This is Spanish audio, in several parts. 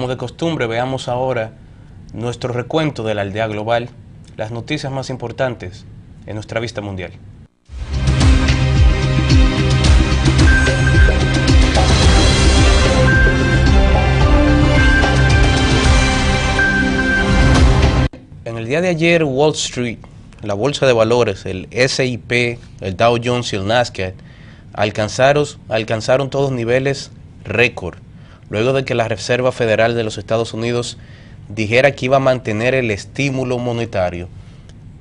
Como de costumbre, veamos ahora nuestro recuento de la aldea global, las noticias más importantes en nuestra vista mundial. En el día de ayer, Wall Street, la bolsa de valores, el S&P, el Dow Jones y el Nasdaq alcanzaron, alcanzaron todos niveles récord luego de que la Reserva Federal de los Estados Unidos dijera que iba a mantener el estímulo monetario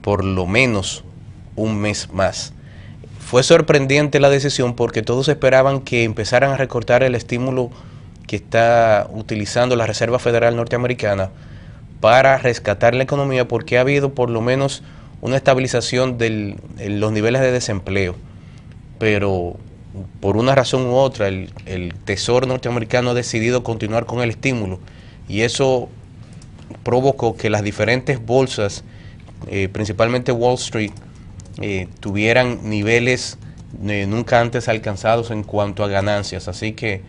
por lo menos un mes más. Fue sorprendente la decisión porque todos esperaban que empezaran a recortar el estímulo que está utilizando la Reserva Federal Norteamericana para rescatar la economía porque ha habido por lo menos una estabilización de los niveles de desempleo. Pero por una razón u otra, el, el Tesoro norteamericano ha decidido continuar con el estímulo y eso provocó que las diferentes bolsas, eh, principalmente Wall Street, eh, tuvieran niveles eh, nunca antes alcanzados en cuanto a ganancias. Así que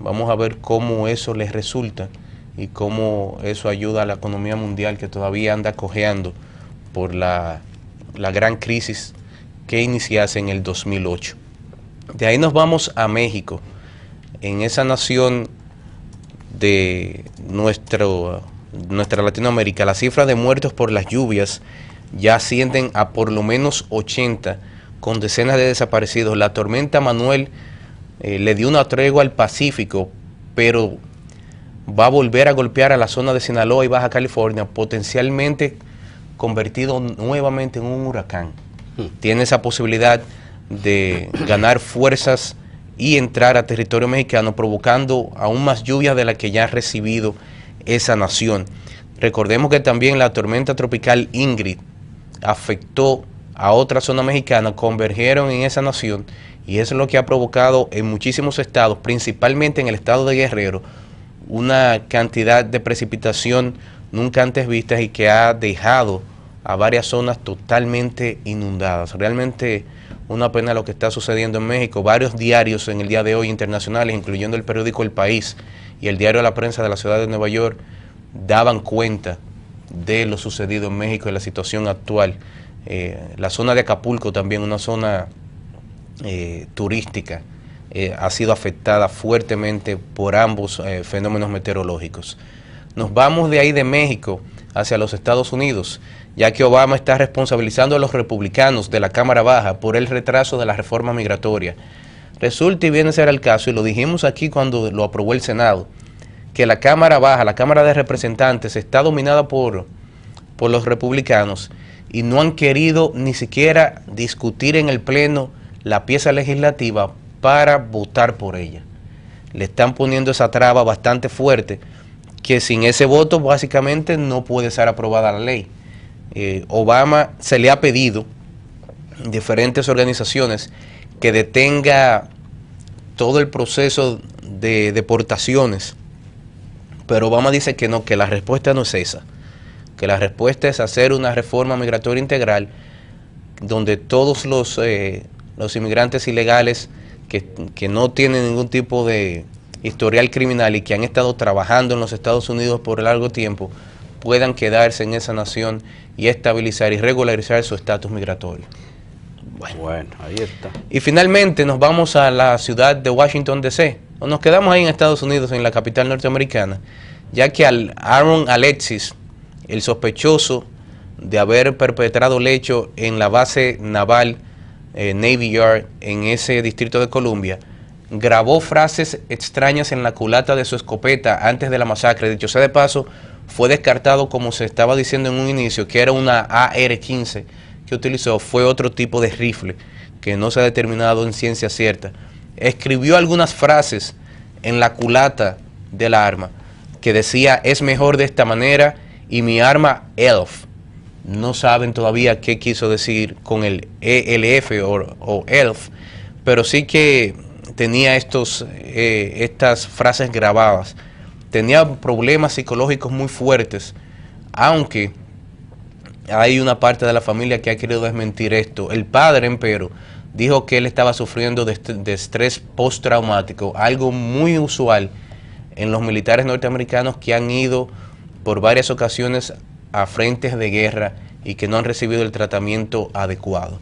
vamos a ver cómo eso les resulta y cómo eso ayuda a la economía mundial que todavía anda cojeando por la, la gran crisis que iniciase en el 2008. De ahí nos vamos a México en esa nación de nuestro, nuestra Latinoamérica, la cifra de muertos por las lluvias ya ascienden a por lo menos 80, con decenas de desaparecidos. La tormenta Manuel eh, le dio una tregua al Pacífico, pero va a volver a golpear a la zona de Sinaloa y Baja California, potencialmente convertido nuevamente en un huracán. Hmm. Tiene esa posibilidad de ganar fuerzas y entrar a territorio mexicano, provocando aún más lluvias de las que ya ha recibido esa nación. Recordemos que también la tormenta tropical Ingrid afectó a otra zona mexicana, convergieron en esa nación y eso es lo que ha provocado en muchísimos estados, principalmente en el estado de Guerrero, una cantidad de precipitación nunca antes vistas y que ha dejado a varias zonas totalmente inundadas. Realmente una pena lo que está sucediendo en México. Varios diarios en el día de hoy internacionales, incluyendo el periódico El País y el diario de La Prensa de la ciudad de Nueva York, daban cuenta de lo sucedido en México y la situación actual. Eh, la zona de Acapulco también, una zona eh, turística, eh, ha sido afectada fuertemente por ambos fenómenos meteorológicos. Nos vamos de ahí de México hacia los Estados Unidos, ya que Obama está responsabilizando a los republicanos de la Cámara Baja por el retraso de la reforma migratoria. Resulta y viene a ser el caso, y lo dijimos aquí cuando lo aprobó el Senado, que la Cámara Baja, la Cámara de Representantes, está dominada por, por los republicanos y no han querido ni siquiera discutir en el Pleno la pieza legislativa para votar por ella. Le están poniendo esa traba bastante fuerte que sin ese voto básicamente no puede ser aprobada la ley. Eh, Obama se le ha pedido diferentes organizaciones que detenga todo el proceso de deportaciones, pero Obama dice que no, que la respuesta no es esa, que la respuesta es hacer una reforma migratoria integral donde todos los, eh, los inmigrantes ilegales que no tienen ningún tipo de, historial criminal y que han estado trabajando en los Estados Unidos por largo tiempo puedan quedarse en esa nación y estabilizar y regularizar su estatus migratorio. Bueno. ahí está. Y finalmente nos vamos a la ciudad de Washington, D.C., nos quedamos ahí en Estados Unidos, en la capital norteamericana, ya que al Aaron Alexis, el sospechoso de haber perpetrado el hecho en la base naval eh, Navy Yard en ese distrito de Columbia, grabó frases extrañas en la culata de su escopeta antes de la masacre. Dicho sea de paso, fue descartado como se estaba diciendo en un inicio, que era una AR-15 que utilizó, fue otro tipo de rifle que no se ha determinado en ciencia cierta. Escribió algunas frases en la culata la arma que decía es mejor de esta manera y mi arma ELF. No saben todavía qué quiso decir con el ELF o ELF, pero sí que tenía estos, eh, estas frases grabadas, tenía problemas psicológicos muy fuertes, aunque hay una parte de la familia que ha querido desmentir esto. El padre, empero, dijo que él estaba sufriendo de, de estrés postraumático, algo muy usual en los militares norteamericanos que han ido por varias ocasiones a frentes de guerra y que no han recibido el tratamiento adecuado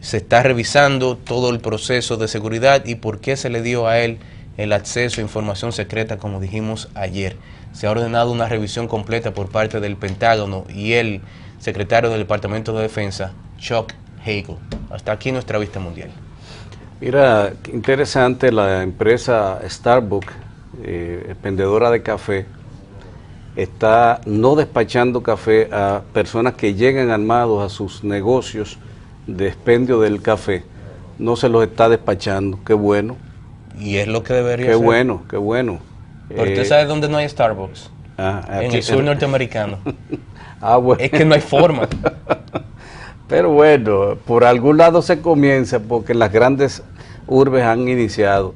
se está revisando todo el proceso de seguridad y por qué se le dio a él el acceso a información secreta, como dijimos ayer. Se ha ordenado una revisión completa por parte del Pentágono y el secretario del Departamento de Defensa, Chuck Hagel. Hasta aquí nuestra vista mundial. Mira, interesante la empresa Starbucks, eh, vendedora de café, está no despachando café a personas que llegan armados a sus negocios despendio del café no se los está despachando, qué bueno. Y es lo que debería ser. Qué bueno, qué bueno. Pero eh, sabe dónde no hay Starbucks. Ah, en el sur norteamericano. ah, bueno. Es que no hay forma. Pero bueno, por algún lado se comienza porque las grandes urbes han iniciado.